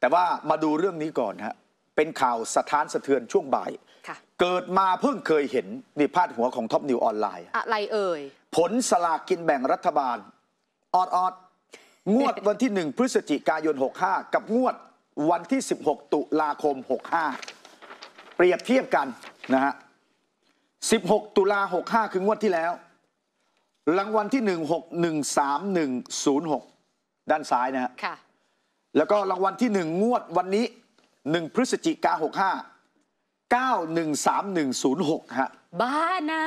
แต่ว่ามาดูเรื่องนี้ก่อนฮะเป็นข่าวสะท้านสะเทือนช่วงบ่ายเกิดมาเพิ่งเคยเห็นนี่พาดหัวของท็อปนิวออนไลน์ อะไรเอ่ย ผลสลากกินแบ่งรัฐบาล ออดออดงวดวันที่หนึ่งพฤศจิกายน65กับงวดวันที่ 16 ตุลาคม65เปรียบเทียบกันนะฮะ16ตุลา65คืองวดที่แล้ว รางวัลที่1 6 1 3 1 0 6ด้านซ้ายนะฮะแล้วก็รางวัลที่1งวดวันนี้ 1 พฤศจิกาน65 913106ฮะบ้านะ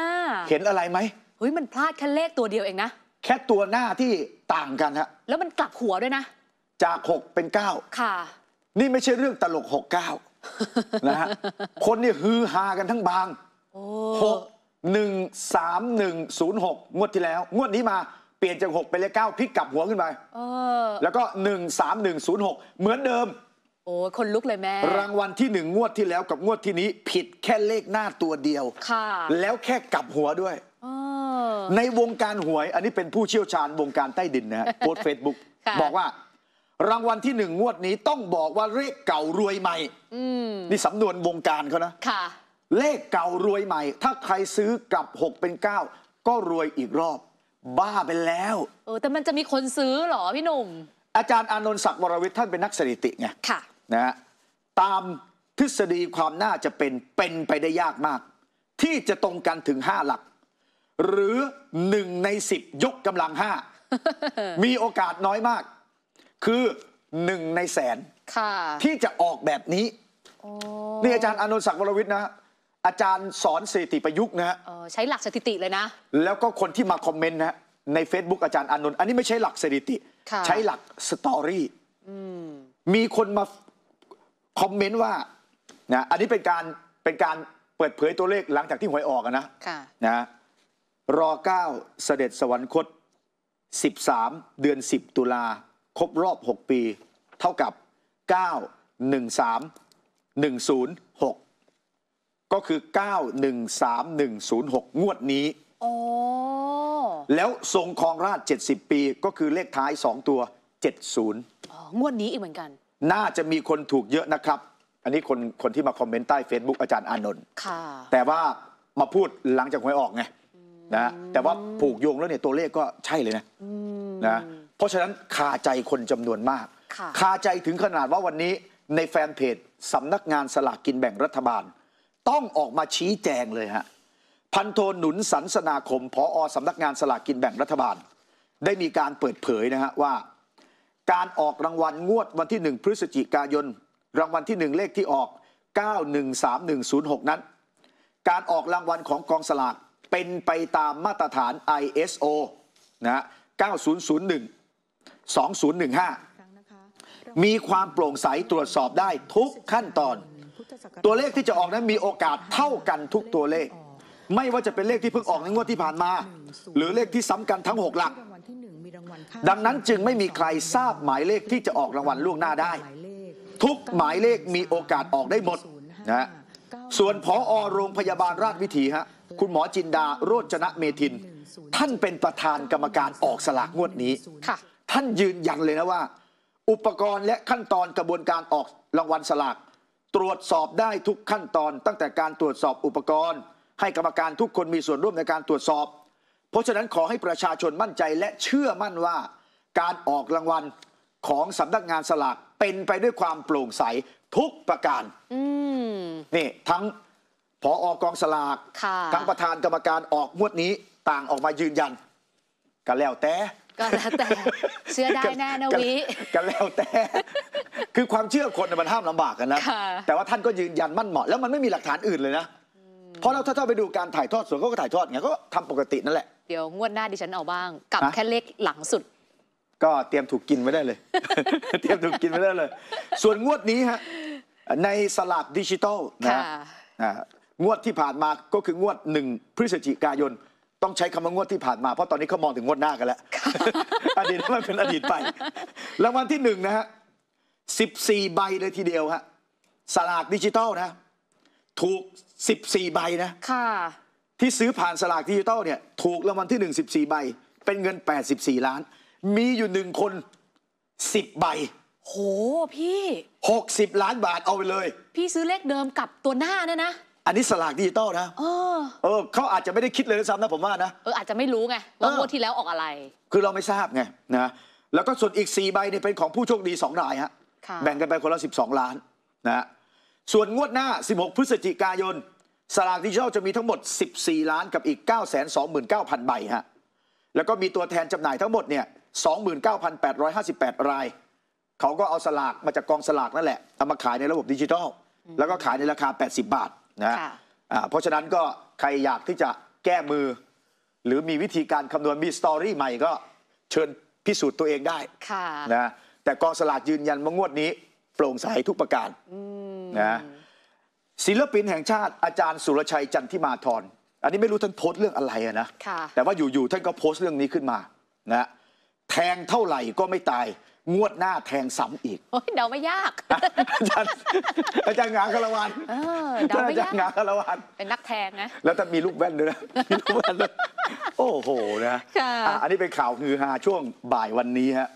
เห็นอะไรไหมเฮ้ย มันพลาดแค่เลขตัวเดียวเองนะ แค่ตัวหน้าที่ต่างกันฮะแล้วมันกลับหัวด้วยนะ จาก 6 เป็น 9 ค่ะ นี่ไม่ใช่เรื่องตลก 69 นะฮะคนนี่ฮือฮากันทั้งบาง่งศูนย์หกงวดที่แล้ว งวดนี้มาเปลี่ยนจาก6เป็นเลขเก้าพลิกกลับหัวขึ้นไปออแล้วก็ 13106 เหมือนเดิมโอ้คนลุกเลยแม่รางวัลที่หนึ่งงวดที่แล้วกับงวดที่นี้ผิดแค่เลขหน้าตัวเดียวค่ะ แล้วแค่กลับหัวด้วยออในวงการหวย อันนี้เป็นผู้เชี่ยวชาญวงการใต้ดินนะฮะโพสเฟซบุ๊กบอกว่า รางวัลที่หนึ่งงวดนี้ต้องบอกว่าเลขเก่ารวยใหม่อนี่สำนวนวงการเขานะค่ะเลขเก่ารวยใหม่ ถ้าใครซื้อกลับ 6 เป็น 9ก็รวยอีกรอบบ้าไปแล้ว เออแต่มันจะมีคนซื้อเหรอพี่หนุ่มอาจารย์อานนท์ศักดิ์วรวิทย์ท่านเป็นนักสถิติไงค่ะนะฮะตามทฤษฎีความน่าจะเป็นเป็นไปได้ยากมาก ที่จะตรงกันถึง 5 หลัก หรือ 1 ใน 10 ยกกำลัง 5 มีโอกาสน้อยมาก คือ 1 ในแสน ที่จะออกแบบนี้นี่อาจารย์อนนทศักวรวิทย์นะอาจารย์สอนสถิติประยุกต์นะฮะใช้หลักสถิติเลยนะ แล้วก็คนที่มาคอมเมนต์นะใน Facebook อาจารย์อนนท์อันนี้ไม่ใช่หลักสถิติใช้หลักสตอรี่มีคนมาคอมเมนต์ว่านะอันนี้เป็นการเป็นการเปิดเผยตัวเลขหลังจากที่หวยออกนะนะรอเก้าเสด็จสวรรคต 13 เดือน 10 ตุลาครบรอบ 6 ปี เท่ากับ 9 13 10ก็คือ 913106 งวดนี้ โอ้ แล้วทรงครองราช 70 ปี ก็คือเลขท้าย 2 ตัว 70องวดนี้อีกเหมือนกัน น่าจะมีคนถูกเยอะนะครับ อันนี้คนคนที่มาคอมเมนต์ใต้ Facebook อาจารย์อานนท์ ค่ะ แต่ว่ามาพูดหลังจากหวยออกไง นะ แต่ว่าผูกโยงแล้วเนี่ย ตัวเลขก็ใช่เลยนะนะ เพราะฉะนั้นคาใจคนจำนวนมากคาใจถึงขนาดว่าวันนี้ในแฟนเพจสำนักงานสลากกินแบ่งรัฐบาลต้องออกมาชี้แจงเลยฮะพันโทหนุนสันสนาคมพออสำนักงานสลากกินแบ่งรัฐบาล ได้มีการเปิดเผยนะฮะว่า การออกรางวัลงวดวันที่1พฤศจิกายน รางวัลที่1เลขที่ออก 913106 นั้น การออกรางวัลของกองสลากเป็นไปตามมาตรฐาน ISO นะฮะ 9001 2015 มีความโปร่งใสตรวจสอบได้ทุกขั้นตอนตัวเลขที่จะออกนั้นมีโอกาสเท่ากันทุกตัวเลข ไม่ว่าจะเป็นเลขที่เพิ่งออกในงวดที่ผ่านมาหรือเลขที่ซ้ำกันทั้ง 6 หลัก ดังนั้นจึงไม่มีใครทราบหมายเลขที่จะออกรางวัลล่วงหน้าได้ ทุกหมายเลขมีโอกาสออกได้หมดนะส่วนพออโรงพยาบาลราชวิถีฮะคุณหมอจินดาโรจนะเมทินท่านเป็นประธานกรรมการออกสลากงวดนี้ท่านยืนยันเลยนะว่า อุปกรณ์และขั้นตอนกระบวนการออกรางวัลสลากตรวจสอบได้ทุกขั้นตอนตั้งแต่การตรวจสอบอุปกรณ์ ให้กรรมการทุกคนมีส่วนร่วมในการตรวจสอบ เพราะฉะนั้นขอให้ประชาชนมั่นใจและเชื่อมั่นว่าการออกรางวัลของสำนักงานสลากเป็นไปด้วยความโปร่งใสทุกประการนี่ ทั้งผออกองสลากทั้งประธานกรรมการออกงวดนี้ต่างออกมายืนยันกันแล้วแต่ก็แล้วแต่เชื่อได้แน่นะวิกันแล้วแต่คือความเชื่อคนมันห้ามลำบากกันนะแต่ว่าท่านก็ยืนยันมั่นเหมาะแล้วมันไม่มีหลักฐานอื่นเลยนะเพราะเราถ้าไปดูการถ่ายทอดส่วนก็ถ่ายทอดไงก็ทำปกตินั่นแหละ เดี๋ยวงวดหน้าดิฉันเอาบ้างกับแค่เลขหลังสุด ก็เตรียมถูกกินไว้ได้เลย เตรียมถูกกินไว้ได้เลย ส่วนงวดนี้ฮะในสลากดิจิตอลนะงวดที่ผ่านมาก็คืองวดหนึ่งพฤศจิกายนต้องใช้คำว่างวดที่ผ่านมา เพราะตอนนี้เขามองถึงงวดหน้ากันแล้ว อดีตนั้นมันเป็นอดีตไป รางวัลที่หนึ่งนะฮะสิบสี่ใบเลยทีเดียวฮะสลากดิจิตอลนะ ถูกสิบสี่ใบนะค่ะ ที่ซื้อผ่านสลากดิจิตอลเนี่ยถูกรางวัลที่หนึ่งสิบสี่ใบ เป็นเงินแปดสิบสี่ล้าน มีอยู่หนึ่งคนสิบใบโห พี่หกสิบล้านบาทเอาไปเลย พี่ซื้อเลขเดิมกับตัวหน้าเนี่ยนะอันนี้สลากดิจิตอลนะ เออ เออเขาอาจจะไม่ได้คิดเลยซ้ำนะผมว่านะ เอออาจจะไม่รู้ไงว่างวดที่แล้วออกอะไร คือเราไม่ทราบไงนะ แล้วก็ส่วนอีก 4 ใบเนี่ยเป็นของผู้โชคดี2รายฮะ แบ่งกันไปคนละ12 ล้านนะส่วนงวดหน้า 16 พฤศจิกายนสลากดิจิตอลจะมีทั้งหมด 14 ล้านกับอีก 929,000 ใบฮะ แล้วก็มีตัวแทนจำหน่ายทั้งหมดเนี่ย29,858 ราย เขาก็เอาสลากมาจากกองสลากนั่นแหละเอามาขายในระบบดิจิตอล แล้วก็ขายในราคา 80 บาทนะะเพราะฉะนั้นก็ใครอยากที่จะแก้มือหรือมีวิธีการคำนวณมีสตอรี่ใหม่ก็เชิญพิสูจน์ตัวเองได้ะนะ แต่กองสลากยืนยันว่างวดนี้โปร่งใสทุกประการนะศิลปินแห่งชาติอาจารย์สุรชัยจันทิมาธรอันนี้ไม่รู้ท่านโพสเรื่องอะไรนะแต่ว่าอยู่ๆท่านก็โพสต์เรื่องนี้ขึ้นมานะแทงเท่าไหร่ก็ไม่ตายงวดหน้าแทงซ้ำอีกเดาไม่ยาก อาจารย์างาคารวัน เออ เดาไม่ยากอางาคารวัน เป็นนักแทงนะ แล้วถ้ามีลูกแว่นด้วยนะ มีลูกแว่นด้วย โอ้โหนะ อันนี้เป็นข่าวฮือฮาช่วงบ่ายวันนี้ฮะ